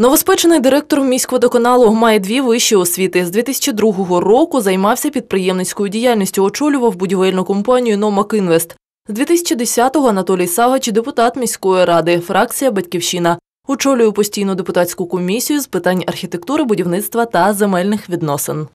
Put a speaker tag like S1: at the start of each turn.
S1: Новоспечений директор міськводоканалу має дві вищі освіти. З 2002 року займався підприємницькою діяльністю, очолював будівельну компанію «Номакінвест». З 2010-го Анатолій Сагач депутат міської ради, фракція Батьківщина. Очолює постійну депутатську комісію з питань архітектури, будівництва та земельних відносин.